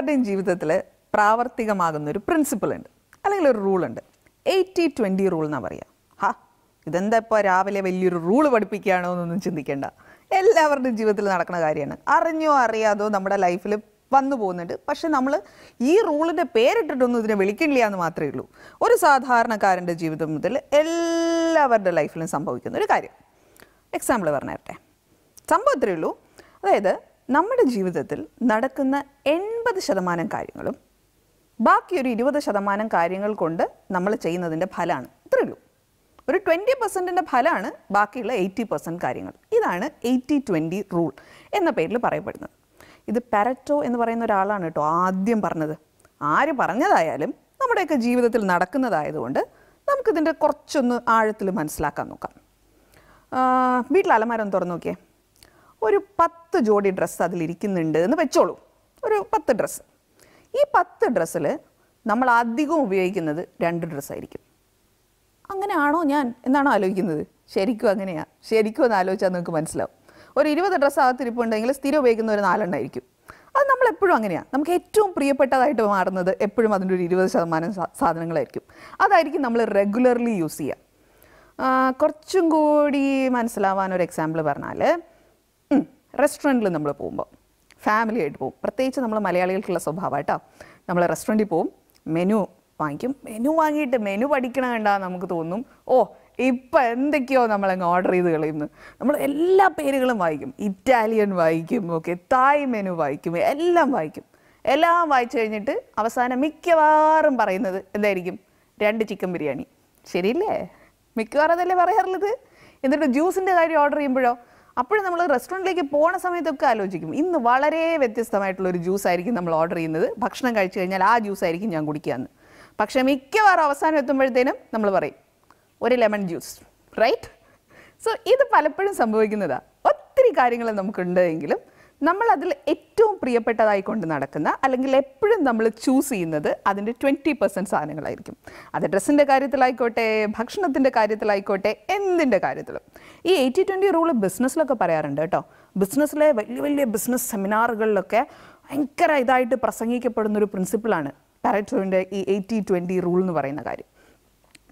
എല്ലാവരുടെയും ജീവിതത്തിൽ പ്രാവർത്തികമാകുന്ന ഒരു പ്രിൻസിപ്പിൾ ഉണ്ട് അല്ലെങ്കിൽ ഒരു റൂൾ ഉണ്ട് എയ്റ്റി ട്വൻറ്റി റൂൾ എന്നാണ് പറയുക ഹാ ഇതെന്താ ഇപ്പോൾ രാവിലെ വലിയൊരു റൂൾ പഠിപ്പിക്കുകയാണോ എന്നൊന്നും ചിന്തിക്കേണ്ട എല്ലാവരുടെയും ജീവിതത്തിൽ നടക്കുന്ന കാര്യമാണ് അറിഞ്ഞോ അറിയാതോ നമ്മുടെ ലൈഫിൽ വന്നു പോകുന്നുണ്ട് പക്ഷെ നമ്മൾ ഈ റൂളിൻ്റെ പേരിട്ടിട്ടൊന്നും ഇതിനെ വിളിക്കണില്ല എന്ന് മാത്രമേ ഉള്ളൂ ഒരു സാധാരണക്കാരൻ്റെ ജീവിതം മുതൽ എല്ലാവരുടെ ലൈഫിലും സംഭവിക്കുന്ന ഒരു കാര്യം എക്സാമ്പിൾ പറഞ്ഞേരട്ടെ സംഭവത്തിലേ ഉള്ളൂ അതായത് നമ്മുടെ ജീവിതത്തിൽ നടക്കുന്ന എൺപത് ശതമാനം കാര്യങ്ങളും ബാക്കിയൊരു ഇരുപത് ശതമാനം കാര്യങ്ങൾ കൊണ്ട് നമ്മൾ ചെയ്യുന്നതിൻ്റെ ഫലമാണ് ഇത്രയേ ഉള്ളൂ ഒരു ട്വൻറ്റി പെർസെൻറ്റിൻ്റെ ഫലമാണ് ബാക്കിയുള്ള എയ്റ്റി പെർസെൻറ്റ് കാര്യങ്ങൾ ഇതാണ് എയ്റ്റി ട്വൻറ്റി റൂൾ എന്ന പേരിൽ പറയപ്പെടുന്നത് ഇത് പാരറ്റോ എന്ന് പറയുന്ന ഒരാളാണ് കേട്ടോ ആദ്യം പറഞ്ഞത് ആര് പറഞ്ഞതായാലും നമ്മുടെയൊക്കെ ജീവിതത്തിൽ നടക്കുന്നതായതുകൊണ്ട് നമുക്കിതിൻ്റെ കുറച്ചൊന്ന് ആഴത്തിൽ മനസ്സിലാക്കാൻ നോക്കാം വീട്ടിൽ അലമാരം തുറന്നു നോക്കിയേ ഒരു പത്ത് ജോഡി ഡ്രസ്സ് അതിലിരിക്കുന്നുണ്ട് എന്ന് വെച്ചോളൂ ഒരു പത്ത് ഡ്രസ്സ് ഈ പത്ത് ഡ്രസ്സിൽ നമ്മൾ അധികം ഉപയോഗിക്കുന്നത് രണ്ട് ഡ്രസ്സായിരിക്കും അങ്ങനെയാണോ ഞാൻ എന്നാണോ ആലോചിക്കുന്നത് ശരിക്കും അങ്ങനെയാണ് ശരിക്കും എന്ന് ആലോചിച്ചാൽ നിങ്ങൾക്ക് മനസ്സിലാവും ഒരു ഇരുപത് ഡ്രസ്സ് അകത്തിരിപ്പുണ്ടെങ്കിൽ സ്ഥിരം ഉപയോഗിക്കുന്ന ഒരു നാലെണ്ണമായിരിക്കും അത് നമ്മൾ എപ്പോഴും അങ്ങനെയാണ് നമുക്ക് ഏറ്റവും പ്രിയപ്പെട്ടതായിട്ട് മാറുന്നത് എപ്പോഴും അതിൻ്റെ ഒരു ഇരുപത് ശതമാനം സാധനങ്ങളായിരിക്കും അതായിരിക്കും നമ്മൾ റെഗുലർലി യൂസ് ചെയ്യുക കുറച്ചും കൂടി മനസ്സിലാവാൻ ഒരു എക്സാമ്പിൾ പറഞ്ഞാൽ റെസ്റ്റോറൻറ്റിൽ നമ്മൾ പോകുമ്പോൾ ഫാമിലി ആയിട്ട് പോകും പ്രത്യേകിച്ച് നമ്മൾ മലയാളികൾക്കുള്ള സ്വഭാവമായിട്ടോ നമ്മൾ റെസ്റ്റോറൻറ്റിൽ പോകും മെനു വാങ്ങിക്കും മെനു വാങ്ങിയിട്ട് മെനു പഠിക്കണ നമുക്ക് തോന്നും ഓ ഇപ്പം എന്തൊക്കെയോ നമ്മളങ്ങ് ഓർഡർ ചെയ്ത് കളയുന്നു നമ്മൾ എല്ലാ പേരുകളും വായിക്കും ഇറ്റാലിയൻ വായിക്കും ഓക്കെ തായ് മെനു വായിക്കും എല്ലാം വായിക്കും എല്ലാം വായിച്ചു കഴിഞ്ഞിട്ട് അവസാനം മിക്കവാറും പറയുന്നത് എന്തായിരിക്കും രണ്ട് ചിക്കൻ ബിരിയാണി ശരിയില്ലേ മിക്കവാറും അതല്ലേ പറയാറുള്ളത് എന്നിട്ട് ജ്യൂസിൻ്റെ കാര്യം ഓർഡർ ചെയ്യുമ്പോഴോ അപ്പോഴും നമ്മൾ റെസ്റ്റോറൻറ്റിലേക്ക് പോകുന്ന സമയത്തൊക്കെ ആലോചിക്കും ഇന്ന് വളരെ വ്യത്യസ്തമായിട്ടുള്ളൊരു ഒരു ജ്യൂസ് ആയിരിക്കും നമ്മൾ ഓർഡർ ചെയ്യുന്നത് ഭക്ഷണം കഴിച്ചു കഴിഞ്ഞാൽ ആ ജ്യൂസ് ആയിരിക്കും ഞാൻ കുടിക്കുകയെന്ന് പക്ഷേ മിക്കവാറും അവസാനം എത്തുമ്പോഴത്തേനും നമ്മൾ പറയും ഒരു ലെമൺ ജ്യൂസ് റൈറ്റ് സോ ഇത് പലപ്പോഴും സംഭവിക്കുന്നതാണ് ഒത്തിരി കാര്യങ്ങൾ നമുക്കുണ്ടെങ്കിലും എങ്കിലും നമ്മൾ അതിൽ ഏറ്റവും പ്രിയപ്പെട്ടതായി കൊണ്ട് നടക്കുന്ന അല്ലെങ്കിൽ എപ്പോഴും നമ്മൾ ചൂസ് ചെയ്യുന്നത് അതിൻ്റെ ട്വൻറ്റി പെർസെൻറ്റ് സാധനങ്ങളായിരിക്കും അത് ഡ്രസ്സിൻ്റെ കാര്യത്തിലായിക്കോട്ടെ ഭക്ഷണത്തിൻ്റെ കാര്യത്തിലായിക്കോട്ടെ എന്തിൻ്റെ കാര്യത്തിലും ഈ എയ്റ്റി ട്വൻറ്റി റൂൾ ബിസിനസ്സിലൊക്കെ പറയാറുണ്ട് കേട്ടോ ബിസിനസ്സിലെ വലിയ വലിയ ബിസിനസ് സെമിനാറുകളിലൊക്കെ ഭയങ്കര ഇതായിട്ട് ഒരു പ്രിൻസിപ്പിളാണ് പാരറ്റോവിൻ്റെ ഈ എയ്റ്റി ട്വൻറ്റി റൂൾ എന്ന് പറയുന്ന കാര്യം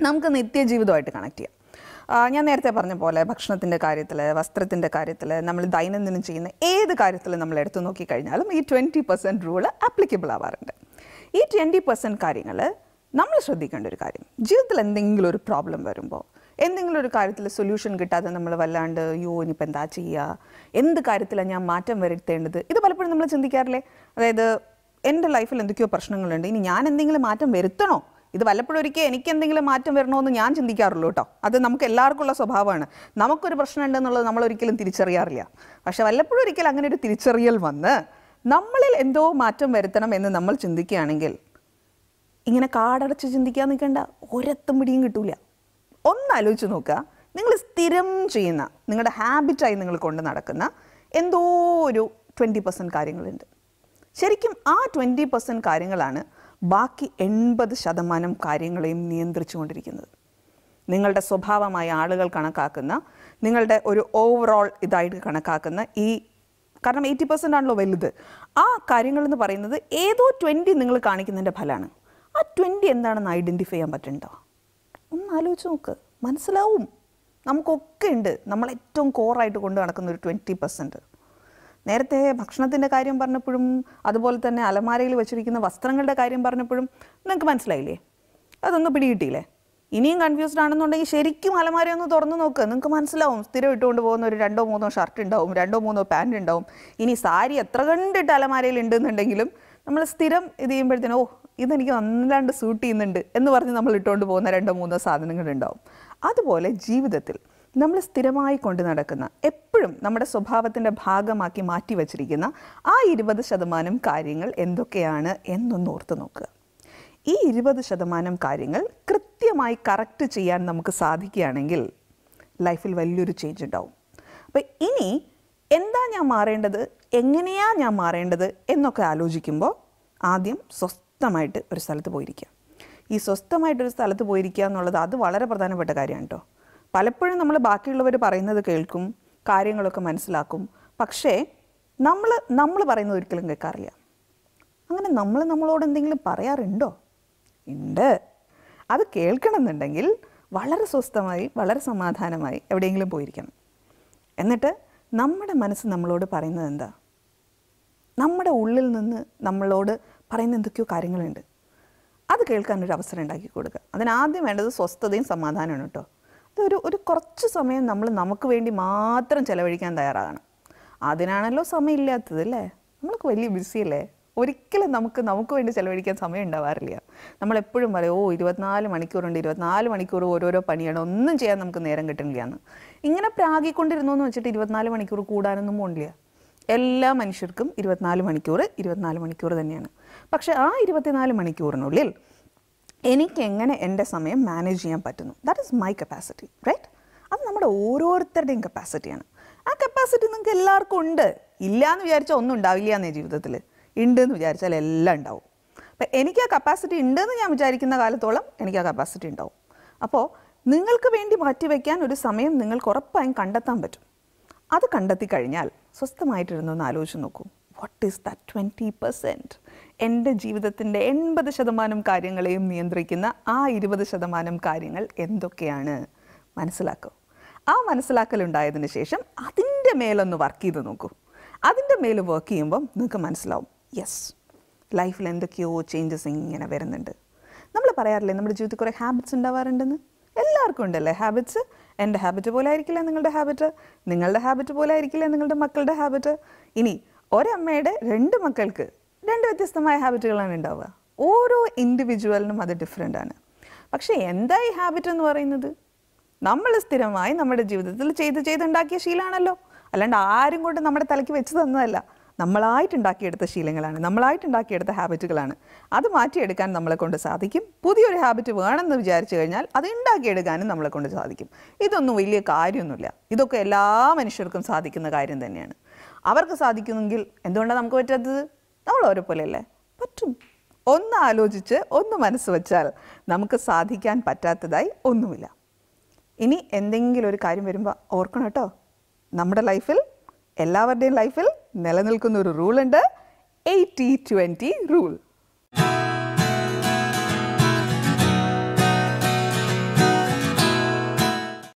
നമുക്ക് നിത്യജീവിതമായിട്ട് കണക്ട് ചെയ്യാം ഞാൻ നേരത്തെ പറഞ്ഞ പോലെ ഭക്ഷണത്തിൻ്റെ കാര്യത്തിൽ വസ്ത്രത്തിൻ്റെ കാര്യത്തിൽ നമ്മൾ ദൈനംദിനം ചെയ്യുന്ന ഏത് കാര്യത്തിൽ നമ്മൾ എടുത്തു നോക്കിക്കഴിഞ്ഞാലും ഈ ട്വൻറ്റി പെർസെൻറ്റ് റൂള് ആപ്ലിക്കബിൾ ആവാറുണ്ട് ഈ ട്വൻറ്റി പെർസെൻറ്റ് കാര്യങ്ങൾ നമ്മൾ ശ്രദ്ധിക്കേണ്ട ഒരു കാര്യം ജീവിതത്തിൽ എന്തെങ്കിലും ഒരു പ്രോബ്ലം വരുമ്പോൾ എന്തെങ്കിലും ഒരു കാര്യത്തിൽ സൊല്യൂഷൻ കിട്ടാതെ നമ്മൾ വല്ലാണ്ട് യോ ഇനിയിപ്പോൾ എന്താ ചെയ്യുക എന്ത് കാര്യത്തിലാണ് ഞാൻ മാറ്റം വരുത്തേണ്ടത് ഇത് പലപ്പോഴും നമ്മൾ ചിന്തിക്കാറില്ലേ അതായത് എൻ്റെ ലൈഫിൽ എന്തൊക്കെയോ പ്രശ്നങ്ങളുണ്ട് ഇനി ഞാൻ എന്തെങ്കിലും മാറ്റം വരുത്തണോ ഇത് വല്ലപ്പോഴൊരിക്കൽ എനിക്ക് എന്തെങ്കിലും മാറ്റം വരണമെന്ന് ഞാൻ ചിന്തിക്കാറുള്ളൂ കേട്ടോ അത് നമുക്ക് ഉള്ള സ്വഭാവമാണ് നമുക്കൊരു പ്രശ്നം ഉണ്ടെന്നുള്ളത് നമ്മൾ ഒരിക്കലും തിരിച്ചറിയാറില്ല പക്ഷെ ഒരിക്കൽ അങ്ങനെ ഒരു തിരിച്ചറിയൽ വന്ന് നമ്മളിൽ എന്തോ മാറ്റം വരുത്തണം എന്ന് നമ്മൾ ചിന്തിക്കുകയാണെങ്കിൽ ഇങ്ങനെ കാടടച്ച് ചിന്തിക്കാൻ നിൽക്കേണ്ട ഒരത്തും പിടിയും കിട്ടൂല ഒന്ന് ആലോചിച്ച് നോക്കുക നിങ്ങൾ സ്ഥിരം ചെയ്യുന്ന നിങ്ങളുടെ ഹാബിറ്റായി നിങ്ങൾ കൊണ്ട് നടക്കുന്ന എന്തോ ഒരു ട്വൻറ്റി പെർസെൻറ്റ് കാര്യങ്ങളുണ്ട് ശരിക്കും ആ ട്വൻറ്റി പെർസെൻറ്റ് കാര്യങ്ങളാണ് ബാക്കി എൺപത് ശതമാനം കാര്യങ്ങളെയും നിയന്ത്രിച്ചുകൊണ്ടിരിക്കുന്നത് നിങ്ങളുടെ സ്വഭാവമായി ആളുകൾ കണക്കാക്കുന്ന നിങ്ങളുടെ ഒരു ഓവറോൾ ഇതായിട്ട് കണക്കാക്കുന്ന ഈ കാരണം എയ്റ്റി പെർസെൻ്റ് ആണല്ലോ വലുത് ആ കാര്യങ്ങളെന്ന് പറയുന്നത് ഏതോ ട്വൻറ്റി നിങ്ങൾ കാണിക്കുന്നതിൻ്റെ ഫലമാണ് ആ ട്വൻറ്റി എന്താണെന്ന് ഐഡൻറ്റിഫൈ ചെയ്യാൻ പറ്റണ്ടോ ഒന്ന് ആലോചിച്ച് നോക്ക് മനസ്സിലാവും നമുക്കൊക്കെ ഉണ്ട് നമ്മൾ ഏറ്റവും കോറായിട്ട് കൊണ്ട് നടക്കുന്ന ഒരു ട്വൻറ്റി പെർസെൻറ്റ് നേരത്തെ ഭക്ഷണത്തിൻ്റെ കാര്യം പറഞ്ഞപ്പോഴും അതുപോലെ തന്നെ അലമാരയിൽ വെച്ചിരിക്കുന്ന വസ്ത്രങ്ങളുടെ കാര്യം പറഞ്ഞപ്പോഴും നിങ്ങൾക്ക് മനസ്സിലായില്ലേ അതൊന്നും പിടികിട്ടിയില്ലേ ഇനിയും കൺഫ്യൂസ്ഡ് ആണെന്നുണ്ടെങ്കിൽ ശരിക്കും അലമാര ഒന്ന് തുറന്നു നോക്ക് നിങ്ങൾക്ക് മനസ്സിലാവും സ്ഥിരം ഇട്ടുകൊണ്ട് പോകുന്ന ഒരു രണ്ടോ മൂന്നോ ഷർട്ട് ഉണ്ടാവും രണ്ടോ മൂന്നോ പാൻറ് ഉണ്ടാവും ഇനി സാരി എത്ര കണ്ടിട്ട് അലമാരയിൽ ഉണ്ടെന്നുണ്ടെങ്കിലും നമ്മൾ സ്ഥിരം ഇത് ചെയ്യുമ്പോഴത്തേനും ഓ ഇതെനിക്ക് നല്ലാണ്ട് സൂട്ട് ചെയ്യുന്നുണ്ട് എന്ന് പറഞ്ഞ് നമ്മൾ ഇട്ടുകൊണ്ട് പോകുന്ന രണ്ടോ മൂന്നോ സാധനങ്ങളുണ്ടാവും അതുപോലെ ജീവിതത്തിൽ നമ്മൾ സ്ഥിരമായി കൊണ്ടു നടക്കുന്ന എപ്പോഴും നമ്മുടെ സ്വഭാവത്തിൻ്റെ ഭാഗമാക്കി മാറ്റി വച്ചിരിക്കുന്ന ആ ഇരുപത് ശതമാനം കാര്യങ്ങൾ എന്തൊക്കെയാണ് എന്നൊന്ന് ഓർത്ത് നോക്കുക ഈ ഇരുപത് ശതമാനം കാര്യങ്ങൾ കൃത്യമായി കറക്റ്റ് ചെയ്യാൻ നമുക്ക് സാധിക്കുകയാണെങ്കിൽ ലൈഫിൽ വലിയൊരു ചേഞ്ച് ഉണ്ടാവും അപ്പം ഇനി എന്താ ഞാൻ മാറേണ്ടത് എങ്ങനെയാ ഞാൻ മാറേണ്ടത് എന്നൊക്കെ ആലോചിക്കുമ്പോൾ ആദ്യം സ്വസ്ഥമായിട്ട് ഒരു സ്ഥലത്ത് പോയിരിക്കുക ഈ സ്വസ്ഥമായിട്ടൊരു സ്ഥലത്ത് പോയിരിക്കുക എന്നുള്ളത് അത് വളരെ പ്രധാനപ്പെട്ട കാര്യമാണ് കേട്ടോ പലപ്പോഴും നമ്മൾ ബാക്കിയുള്ളവർ പറയുന്നത് കേൾക്കും കാര്യങ്ങളൊക്കെ മനസ്സിലാക്കും പക്ഷേ നമ്മൾ നമ്മൾ പറയുന്നത് ഒരിക്കലും കേൾക്കാറില്ല അങ്ങനെ നമ്മൾ നമ്മളോട് എന്തെങ്കിലും പറയാറുണ്ടോ ഉണ്ട് അത് കേൾക്കണമെന്നുണ്ടെങ്കിൽ വളരെ സ്വസ്ഥമായി വളരെ സമാധാനമായി എവിടെയെങ്കിലും പോയിരിക്കണം എന്നിട്ട് നമ്മുടെ മനസ്സ് നമ്മളോട് പറയുന്നത് എന്താ നമ്മുടെ ഉള്ളിൽ നിന്ന് നമ്മളോട് പറയുന്ന എന്തൊക്കെയോ കാര്യങ്ങളുണ്ട് അത് കേൾക്കാനൊരു അവസരം ഉണ്ടാക്കി കൊടുക്കുക അതിനാദ്യം വേണ്ടത് സ്വസ്ഥതയും സമാധാനമാണ് കേട്ടോ ഇതൊരു ഒരു കുറച്ച് സമയം നമ്മൾ നമുക്ക് വേണ്ടി മാത്രം ചിലവഴിക്കാൻ തയ്യാറാകണം അതിനാണല്ലോ സമയമില്ലാത്തത് അല്ലേ നമ്മൾക്ക് വലിയ ബിസിയല്ലേ ഒരിക്കലും നമുക്ക് നമുക്ക് വേണ്ടി ചിലവഴിക്കാൻ സമയം ഉണ്ടാവാറില്ല നമ്മളെപ്പോഴും പറയും ഓ ഇരുപത്തിനാല് മണിക്കൂറുണ്ട് ഇരുപത്തിനാല് മണിക്കൂർ ഓരോരോ പണിയാണ് ഒന്നും ചെയ്യാൻ നമുക്ക് നേരം കിട്ടുന്നില്ല എന്ന് ഇങ്ങനെ പ്രാഗിക്കൊണ്ടിരുന്നു എന്ന് വെച്ചിട്ട് ഇരുപത്തിനാല് മണിക്കൂർ കൂടാനൊന്നും പോകണില്ല എല്ലാ മനുഷ്യർക്കും ഇരുപത്തിനാല് മണിക്കൂർ ഇരുപത്തിനാല് മണിക്കൂർ തന്നെയാണ് പക്ഷേ ആ ഇരുപത്തിനാല് മണിക്കൂറിനുള്ളിൽ എനിക്കെങ്ങനെ എൻ്റെ സമയം മാനേജ് ചെയ്യാൻ പറ്റുന്നു that is my capacity right അത് നമ്മുടെ ഓരോരുത്തരുടെയും കപ്പാസിറ്റിയാണ് ആ കപ്പാസിറ്റി നിങ്ങൾക്ക് എല്ലാവർക്കും ഉണ്ട് ഇല്ല എന്ന് വിചാരിച്ചാൽ ഒന്നും ഉണ്ടാവില്ല എന്നേ ജീവിതത്തിൽ ഉണ്ട് എന്ന് വിചാരിച്ചാൽ എല്ലാം ഉണ്ടാവും അപ്പം എനിക്ക് ആ കപ്പാസിറ്റി ഉണ്ടെന്ന് ഞാൻ വിചാരിക്കുന്ന കാലത്തോളം എനിക്ക് ആ കപ്പാസിറ്റി ഉണ്ടാവും അപ്പോൾ നിങ്ങൾക്ക് വേണ്ടി മാറ്റിവെക്കാൻ ഒരു സമയം നിങ്ങൾക്ക് ഉറപ്പായും കണ്ടെത്താൻ പറ്റും അത് കണ്ടെത്തി കഴിഞ്ഞാൽ സ്വസ്ഥമായിട്ടിരുന്നൊന്ന് ആലോചിച്ച് നോക്കൂ what is that twenty percent എൻ്റെ ജീവിതത്തിൻ്റെ എൺപത് ശതമാനം കാര്യങ്ങളെയും നിയന്ത്രിക്കുന്ന ആ ഇരുപത് ശതമാനം കാര്യങ്ങൾ എന്തൊക്കെയാണ് മനസ്സിലാക്കൂ ആ മനസ്സിലാക്കലുണ്ടായതിന് ശേഷം അതിൻ്റെ മേലൊന്ന് വർക്ക് ചെയ്ത് നോക്കൂ അതിൻ്റെ മേൽ വർക്ക് ചെയ്യുമ്പം നിങ്ങൾക്ക് മനസ്സിലാവും യെസ് ലൈഫിൽ എന്തൊക്കെയോ ചേഞ്ചസ് ഇങ്ങനെ വരുന്നുണ്ട് നമ്മൾ പറയാറില്ലേ നമ്മുടെ ജീവിതത്തിൽ കുറേ ഹാബിറ്റ്സ് ഉണ്ടാവാറുണ്ടെന്ന് എല്ലാവർക്കും ഉണ്ടല്ലേ ഹാബിറ്റ്സ് എൻ്റെ ഹാബിറ്റ് പോലെ ആയിരിക്കില്ല നിങ്ങളുടെ ഹാബിറ്റ് നിങ്ങളുടെ ഹാബിറ്റ് പോലെ ആയിരിക്കില്ല നിങ്ങളുടെ മക്കളുടെ ഹാബിറ്റ് ഇനി ഒരമ്മയുടെ രണ്ട് മക്കൾക്ക് രണ്ട് വ്യത്യസ്തമായ ഹാബിറ്റുകളാണ് ഉണ്ടാവുക ഓരോ ഇൻഡിവിജ്വലിനും അത് ഡിഫറെൻ്റ് ആണ് പക്ഷേ എന്താ ഈ ഹാബിറ്റ് എന്ന് പറയുന്നത് നമ്മൾ സ്ഥിരമായി നമ്മുടെ ജീവിതത്തിൽ ചെയ്ത് ചെയ്തുണ്ടാക്കിയ ശീലമാണല്ലോ അല്ലാണ്ട് ആരും കൊണ്ട് നമ്മുടെ തലയ്ക്ക് വെച്ച് തന്നതല്ല നമ്മളായിട്ടുണ്ടാക്കിയെടുത്ത ശീലങ്ങളാണ് നമ്മളായിട്ടുണ്ടാക്കിയെടുത്ത ഹാബിറ്റുകളാണ് അത് മാറ്റിയെടുക്കാൻ നമ്മളെ കൊണ്ട് സാധിക്കും പുതിയൊരു ഹാബിറ്റ് വേണമെന്ന് വിചാരിച്ചു കഴിഞ്ഞാൽ അത് ഉണ്ടാക്കിയെടുക്കാനും നമ്മളെ കൊണ്ട് സാധിക്കും ഇതൊന്നും വലിയ കാര്യമൊന്നുമില്ല ഇതൊക്കെ എല്ലാ മനുഷ്യർക്കും സാധിക്കുന്ന കാര്യം തന്നെയാണ് അവർക്ക് സാധിക്കുന്നെങ്കിൽ എന്തുകൊണ്ടാണ് നമുക്ക് പറ്റാത്തത് നമ്മൾ ഓരോ പോലെയല്ലേ പറ്റും ഒന്ന് ആലോചിച്ച് ഒന്ന് മനസ്സ് വച്ചാൽ നമുക്ക് സാധിക്കാൻ പറ്റാത്തതായി ഒന്നുമില്ല ഇനി എന്തെങ്കിലും ഒരു കാര്യം വരുമ്പോൾ ഓർക്കണം കേട്ടോ നമ്മുടെ ലൈഫിൽ എല്ലാവരുടെയും ലൈഫിൽ നിലനിൽക്കുന്ന ഒരു റൂളുണ്ട് എയ്റ്റി ട്വൻറ്റി റൂൾ